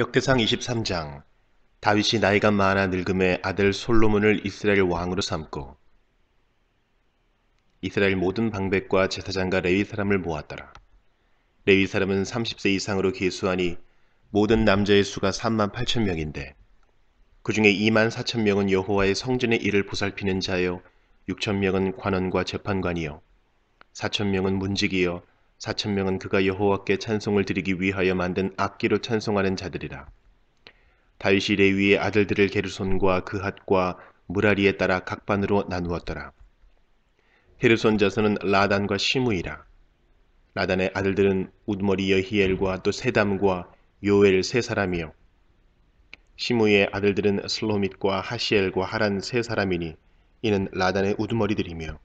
역대상 23장 다윗이 나이가 많아 늙음에 아들 솔로몬을 이스라엘 왕으로 삼고 이스라엘 모든 방백과 제사장과 레위 사람을 모았더라. 레위 사람은 30세 이상으로 계수하니 모든 남자의 수가 3만 8천 명인데 그 중에 2만 4천 명은 여호와의 성전의 일을 보살피는 자요 6천 명은 관원과 재판관이요 4천 명은 문직이요 4천 명은 그가 여호와께 찬송을 드리기 위하여 만든 악기로 찬송하는 자들이라. 다윗이 레위의 아들들을 게르손과 그핫과 무라리에 따라 각반으로 나누었더라. 게르손 자손은 라단과 시무이라. 라단의 아들들은 우드머리 여히엘과 또 세담과 요엘 세 사람이요. 시무의 아들들은 슬로밋과 하시엘과 하란 세 사람이니 이는 라단의 우두머리들이며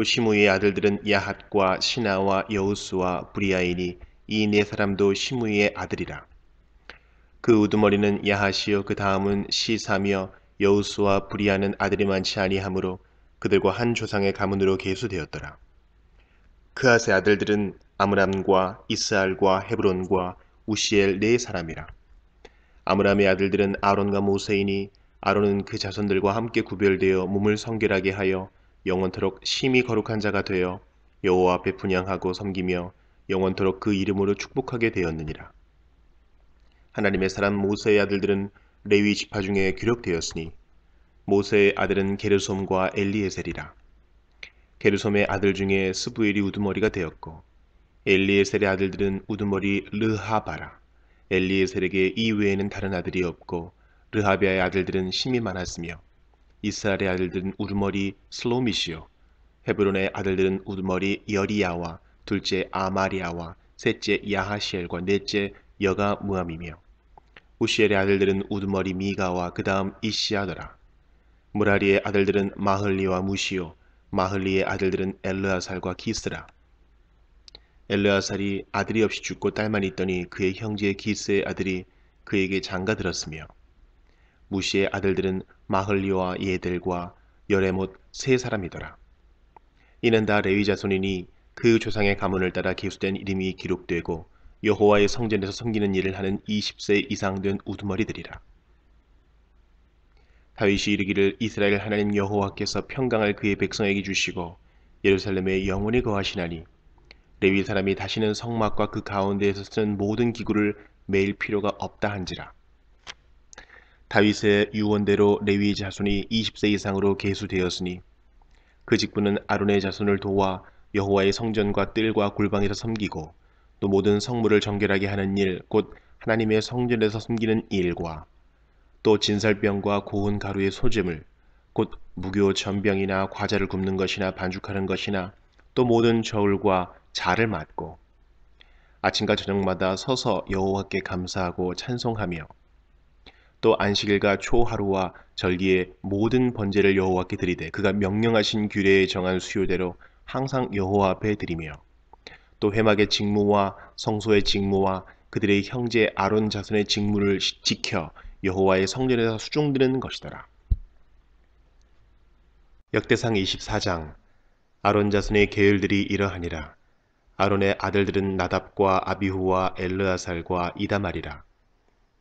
또시므의 아들들은 야핫과 시나와 여우스와 브리아이니 이 네 사람도 시므의 아들이라. 그 우두머리는 야하시요그 다음은 시사며 여우스와 브리아는 아들이 많지 아니하므로 그들과 한 조상의 가문으로 계수되었더라. 그아세 아들들은 아므람과 이스알과 헤브론과 우시엘 네 사람이라. 아므람의 아들들은 아론과 모세이니 아론은 그 자손들과 함께 구별되어 몸을 성결하게 하여 영원토록 심히 거룩한 자가 되어 여호와 앞에 분양하고 섬기며 영원토록 그 이름으로 축복하게 되었느니라. 하나님의 사람 모세의 아들들은 레위 지파 중에 규력되었으니 모세의 아들은 게르솜과 엘리에셀이라. 게르솜의 아들 중에 스부엘이 우두머리가 되었고 엘리에셀의 아들들은 우두머리 르하바라. 엘리에셀에게 이외에는 다른 아들이 없고 르하비아의 아들들은 심히 많았으며 이스라엘의 아들들은 우두머리 슬로미시요 헤브론의 아들들은 우두머리 여리야와 둘째 아마리아와 셋째 야하시엘과 넷째 여가 무함이며 우시엘의 아들들은 우두머리 미가와 그 다음 이시아더라. 무라리의 아들들은 마흘리와 무시요 마흘리의 아들들은 엘르아살과 기스라. 엘르아살이 아들이 없이 죽고 딸만 있더니 그의 형제 기스의 아들이 그에게 장가들었으며 무시의 아들들은 마흘리와 예들과 여레못 세 사람이더라. 이는 다 레위 자손이니 그 조상의 가문을 따라 기수된 이름이 기록되고 여호와의 성전에서 섬기는 일을 하는 20세 이상 된 우두머리들이라. 다윗이 이르기를 이스라엘 하나님 여호와께서 평강을 그의 백성에게 주시고 예루살렘에 영원히 거하시나니 레위 사람이 다시는 성막과 그 가운데에서 쓰는 모든 기구를 매일 필요가 없다 한지라. 다윗의 유언대로 레위의 자손이 20세 이상으로 계수되었으니 그 직분은 아론의 자손을 도와 여호와의 성전과 뜰과 골방에서 섬기고 또 모든 성물을 정결하게 하는 일 곧 하나님의 성전에서 섬기는 일과 또진살병과 고운 가루의 소재물 곧 무교 전병이나 과자를 굽는 것이나 반죽하는 것이나 또 모든 저울과 자를 맡고 아침과 저녁마다 서서 여호와께 감사하고 찬송하며 또 안식일과 초하루와 절기의 모든 번제를 여호와께 드리되 그가 명령하신 규례에 정한 수요대로 항상 여호와 앞에 드리며 또 회막의 직무와 성소의 직무와 그들의 형제 아론 자손의 직무를 지켜 여호와의 성전에서 수종드는 것이더라. 역대상 24장 아론 자손의 계열들이 이러하니라. 아론의 아들들은 나답과 아비후와 엘르아살과 이다말이라.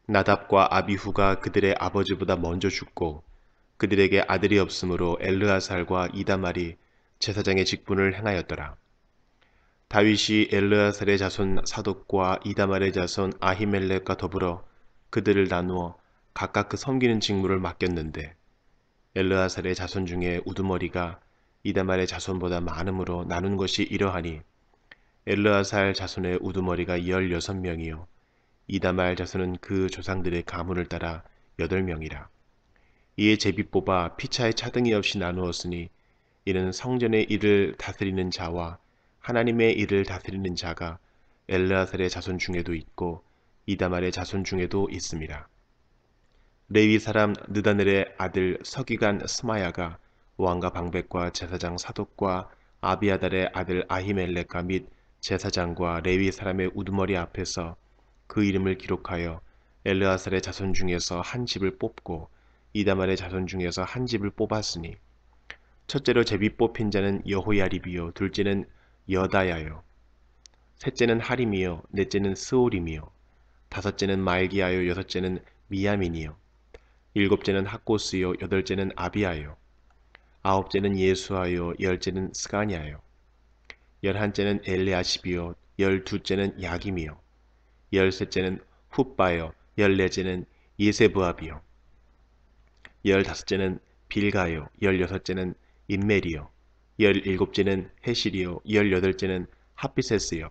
나답과 아비후가 그들의 아버지보다 먼저 죽고 그들에게 아들이 없으므로 엘르아살과 이다말이 제사장의 직분을 행하였더라. 다윗이 엘르아살의 자손 사독과 이다말의 자손 아히멜렉과 더불어 그들을 나누어 각각 그 섬기는 직무를 맡겼는데 엘르아살의 자손 중에 우두머리가 이다말의 자손보다 많음으로 나눈 것이 이러하니 엘르아살 자손의 우두머리가 16명이요 이다말 자손은 그 조상들의 가문을 따라 여덟 명이라. 이에 제비 뽑아 피차의 차등이 없이 나누었으니 이는 성전의 일을 다스리는 자와 하나님의 일을 다스리는 자가 엘르아셀의 자손 중에도 있고 이다말의 자손 중에도 있습니다. 레위 사람 느다넬의 아들 서기관 스마야가 왕과 방백과 제사장 사독과 아비아달의 아들 아히멜렉과 및 제사장과 레위 사람의 우두머리 앞에서 그 이름을 기록하여 엘르아살의 자손 중에서 한 집을 뽑고 이다말의 자손 중에서 한 집을 뽑았으니 첫째로 제비 뽑힌 자는 여호야립이요 둘째는 여다야요 셋째는 하림이요 넷째는 스올림이요 다섯째는 말기아요 여섯째는 미야민이요 일곱째는 학고스요 여덟째는 아비아요 아홉째는 예수하요 열째는 스가냐요 열한째는 엘레아십이요 열두째는 야김이요 열셋째는 훗바요, 열넷째는 예세부합이요. 열다섯째는 빌가요, 열여섯째는 인멜이요, 열일곱째는 헤실이요, 열여덟째는 하피세스요,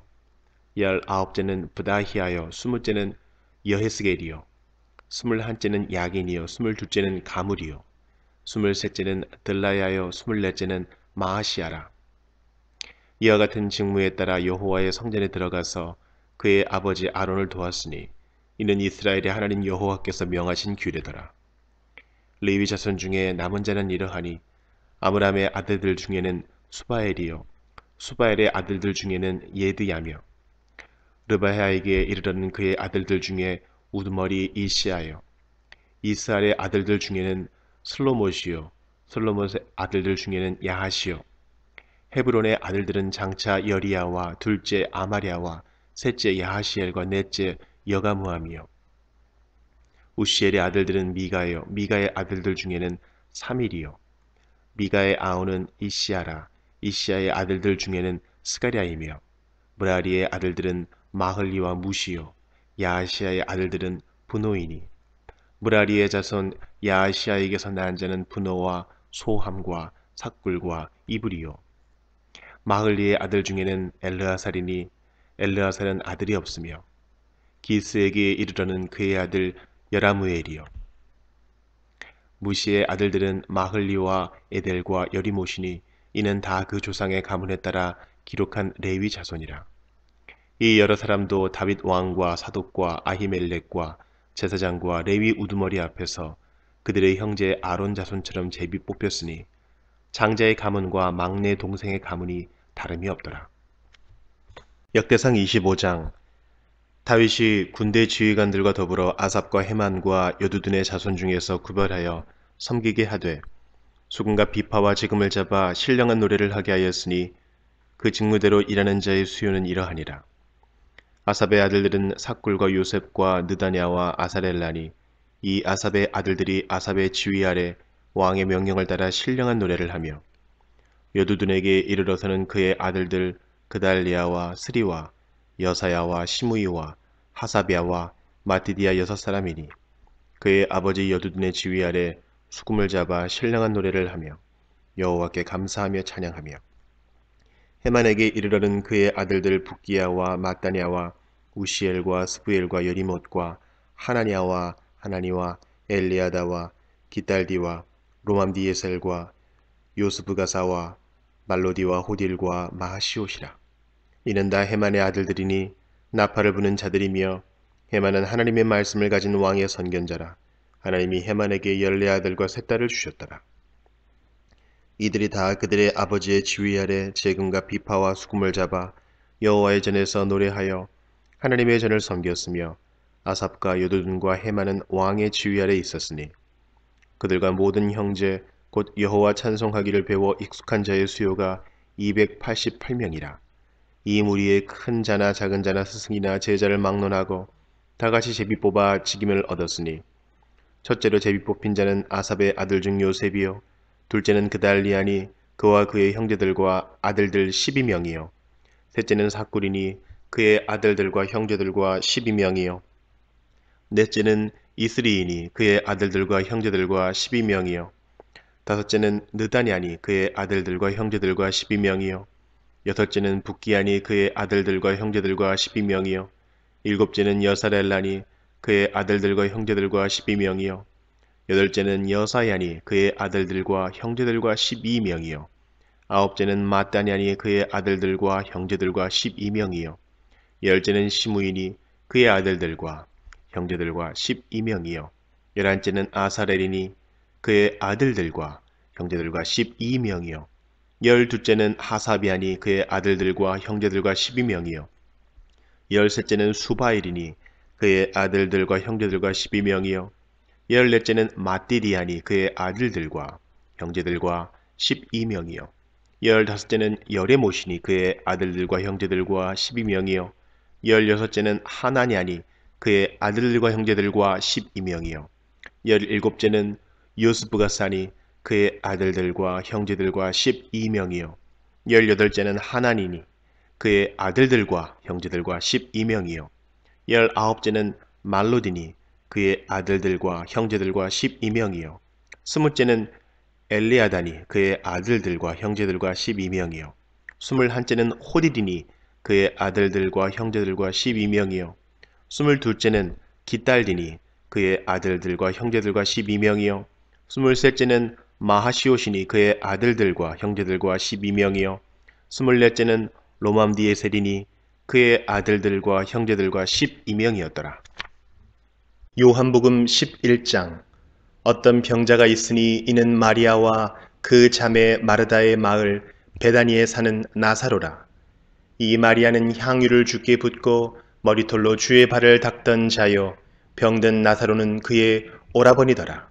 열아홉째는 부다히아요, 스물째는 여헤스겔이요, 스물한째는 야긴이요, 스물둘째는 가물이요, 스물셋째는 들라야요, 스물넷째는 마하시아라. 이와 같은 직무에 따라 여호와의 성전에 들어가서 그의 아버지 아론을 도왔으니 이는 이스라엘의 하나님 여호와께서 명하신 규례더라. 레위 자손 중에 남은 자는 이러하니 아므람의 아들들 중에는 수바엘이요 수바엘의 아들들 중에는 예드야며 르바야에게 이르러는 그의 아들들 중에 우두머리 이시아요 이스라엘의 아들들 중에는 슬로못이요 슬로못의 아들들 중에는 야하시요 헤브론의 아들들은 장차 여리야와 둘째 아마리아와 셋째 야하시엘과 넷째 여가무함이요. 우시엘의 아들들은 미가요. 미가의 아들들 중에는 사밀이요. 미가의 아우는 이시아라. 이시아의 아들들 중에는 스가랴이며 무라리의 아들들은 마흘리와 무시요. 야시아의 아들들은 분노이니 무라리의 자손 야시아에게서 낳은 자는 분노와 소함과 삭굴과 이불이요. 마흘리의 아들 중에는 엘르아살이니 엘르아살은 아들이 없으며 기스에게 이르러는 그의 아들 여라무엘이요 무시의 아들들은 마흘리와 에델과 여리모시니 이는 다 그 조상의 가문에 따라 기록한 레위 자손이라. 이 여러 사람도 다윗 왕과 사독과 아히멜렉과 제사장과 레위 우두머리 앞에서 그들의 형제 아론 자손처럼 제비 뽑혔으니 장자의 가문과 막내 동생의 가문이 다름이 없더라. 역대상 25장 다윗이 군대 지휘관들과 더불어 아삽과 헤만과 여두둔의 자손 중에서 구별하여 섬기게 하되 수금과 비파와 지금을 잡아 신령한 노래를 하게 하였으니 그 직무대로 일하는 자의 수요는 이러하니라. 아삽의 아들들은 사꿀과 요셉과 느다냐와 아사렐라니 이 아삽의 아들들이 아삽의 지휘 아래 왕의 명령을 따라 신령한 노래를 하며 여두둔에게 이르러서는 그의 아들들 그달리아와 스리와 여사야와 시무이와 하사비아와 마티디아 여섯 사람이니 그의 아버지 여두둔의 지휘 아래 수금을 잡아 신령한 노래를 하며 여호와께 감사하며 찬양하며 해만에게 이르러는 그의 아들들 북기야와 마따냐와 우시엘과 스부엘과 여리못과 하나냐와 하나니와 엘리아다와 기딸디와 로맘디에셀과 요스부가사와 말로디와 호딜과 마하시옷이라. 이는 다 헤만의 아들들이니 나팔을 부는 자들이며 헤만은 하나님의 말씀을 가진 왕의 선견자라. 하나님이 헤만에게 열네 아들과 세 딸을 주셨더라. 이들이 다 그들의 아버지의 지휘 아래 재금과 비파와 수금을 잡아 여호와의 전에서 노래하여 하나님의 전을 섬겼으며 아삽과 요도둔과 헤만은 왕의 지휘 아래 있었으니 그들과 모든 형제 곧 여호와 찬송하기를 배워 익숙한 자의 수요가 288명이라. 이 무리의 큰 자나 작은 자나 스승이나 제자를 막론하고 다같이 제비 뽑아 직임을 얻었으니 첫째로 제비 뽑힌 자는 아삽의 아들 중 요셉이요 둘째는 그달리아니 그와 그의 형제들과 아들들 12명이요 셋째는 사꾸리니 그의 아들들과 형제들과 12명이요 넷째는 이스리이니 그의 아들들과 형제들과 12명이요 다섯째는 느다아니 그의 아들들과 형제들과 12명이요. 여섯째는 북기아니 그의 아들들과 형제들과 12명이요. 일곱째는 여사렐라니 그의 아들들과 형제들과 12명이요. 여덟째는 여사야니 그의 아들들과 형제들과 12명이요. 아홉째는 마따냐니 그의 아들들과 형제들과 12명이요. 열째는 시무이니 그의 아들들과 형제들과 12명이요. 열한째는 아사렐이니 그의 아들들과 형제들과 12명이요. 열둘째는 하사비아니 그의 아들들과 형제들과 12명이요. 열셋째는 수바일이니 그의 아들들과 형제들과 12명이요. 열넷째는 마띠디아니 그의 아들들과 형제들과 12명이요. 열다섯째는 여레모시니 그의 아들들과 형제들과 12명이요. 열여섯째는 하나냐니 그의 아들들과 형제들과 12명이요. 열일곱째는 요스부가 사니 그의 아들들과 형제들과 12명이요. 1 8째는 하나니니 그의 아들들과 형제들과 12명이요. 1 9째는 말로디니 그의 아들들과 형제들과 12명이요. 2 0째는 엘리아다니 그의 아들들과 형제들과 12명이요. 2 1째는 호디디니 그의 아들들과 형제들과 12명이요. 2 2째는 기딸디니 그의 아들들과 형제들과 12명이요. 스물셋째는 마하시오시니 그의 아들들과 형제들과 12명이요. 스물넷째는 로맘디의 세리니 그의 아들들과 형제들과 12명이었더라. 요한복음 11장 어떤 병자가 있으니 이는 마리아와 그 자매 마르다의 마을 베다니에 사는 나사로라. 이 마리아는 향유를 주께 붓고 머리털로 주의 발을 닦던 자여 병든 나사로는 그의 오라버니더라.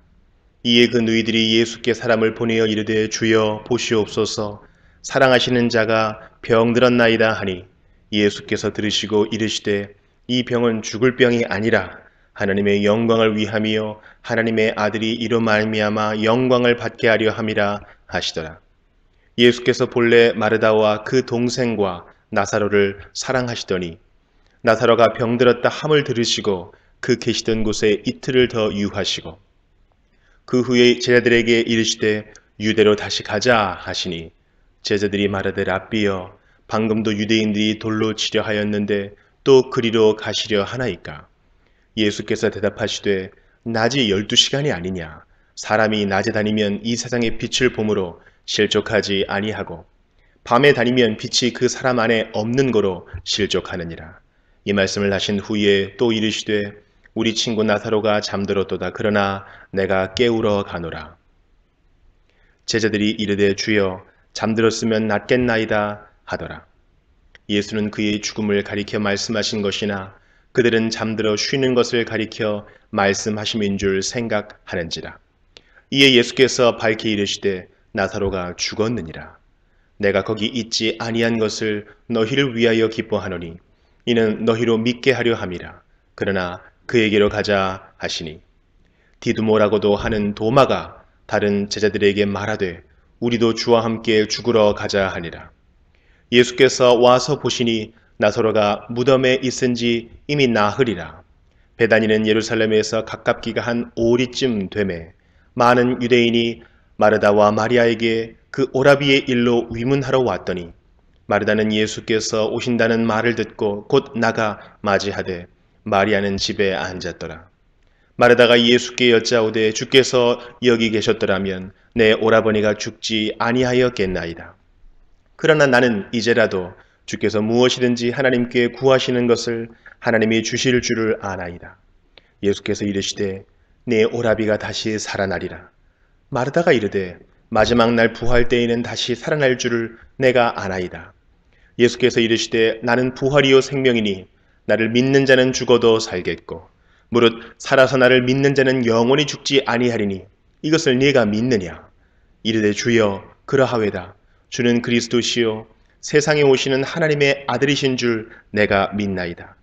이에 그 누이들이 예수께 사람을 보내어 이르되 주여 보시옵소서 사랑하시는 자가 병들었나이다 하니 예수께서 들으시고 이르시되 이 병은 죽을 병이 아니라 하나님의 영광을 위함이요 하나님의 아들이 이로 말미암아 영광을 받게 하려 함이라 하시더라. 예수께서 본래 마르다와 그 동생과 나사로를 사랑하시더니 나사로가 병들었다 함을 들으시고 그 계시던 곳에 이틀을 더 유하시고 그 후에 제자들에게 이르시되 유대로 다시 가자 하시니 제자들이 말하되 랍비여 방금도 유대인들이 돌로 치려 하였는데 또 그리로 가시려 하나이까 예수께서 대답하시되 낮이 12시간이 아니냐 사람이 낮에 다니면 이 세상의 빛을 보므로 실족하지 아니하고 밤에 다니면 빛이 그 사람 안에 없는 거로 실족하느니라 이 말씀을 하신 후에 또 이르시되 우리 친구 나사로가 잠들었도다. 그러나 내가 깨우러 가노라. 제자들이 이르되 주여 잠들었으면 낫겠나이다 하더라. 예수는 그의 죽음을 가리켜 말씀하신 것이나 그들은 잠들어 쉬는 것을 가리켜 말씀하심인 줄 생각하는지라. 이에 예수께서 밝히 이르시되 나사로가 죽었느니라. 내가 거기 있지 아니한 것을 너희를 위하여 기뻐하노니 이는 너희로 믿게 하려 함이라. 그러나 그에게로 가자 하시니 디두모라고도 하는 도마가 다른 제자들에게 말하되 우리도 주와 함께 죽으러 가자 하니라. 예수께서 와서 보시니 나서로가 무덤에 있은 지 이미 나흘이라. 베다니는 예루살렘에서 가깝기가 한 오리쯤 되매 많은 유대인이 마르다와 마리아에게 그 오라비의 일로 위문하러 왔더니 마르다는 예수께서 오신다는 말을 듣고 곧 나가 맞이하되 마리아는 집에 앉았더라. 마르다가 예수께 여짜오되 주께서 여기 계셨더라면 내 오라버니가 죽지 아니하였겠나이다. 그러나 나는 이제라도 주께서 무엇이든지 하나님께 구하시는 것을 하나님이 주실 줄을 아나이다. 예수께서 이르시되 내 오라비가 다시 살아나리라. 마르다가 이르되 마지막 날 부활 때에는 다시 살아날 줄을 내가 아나이다. 예수께서 이르시되 나는 부활이요 생명이니 나를 믿는 자는 죽어도 살겠고 무릇 살아서 나를 믿는 자는 영원히 죽지 아니하리니 이것을 네가 믿느냐 이르되 주여 그러하외다 주는 그리스도시요 세상에 오시는 하나님의 아들이신 줄 내가 믿나이다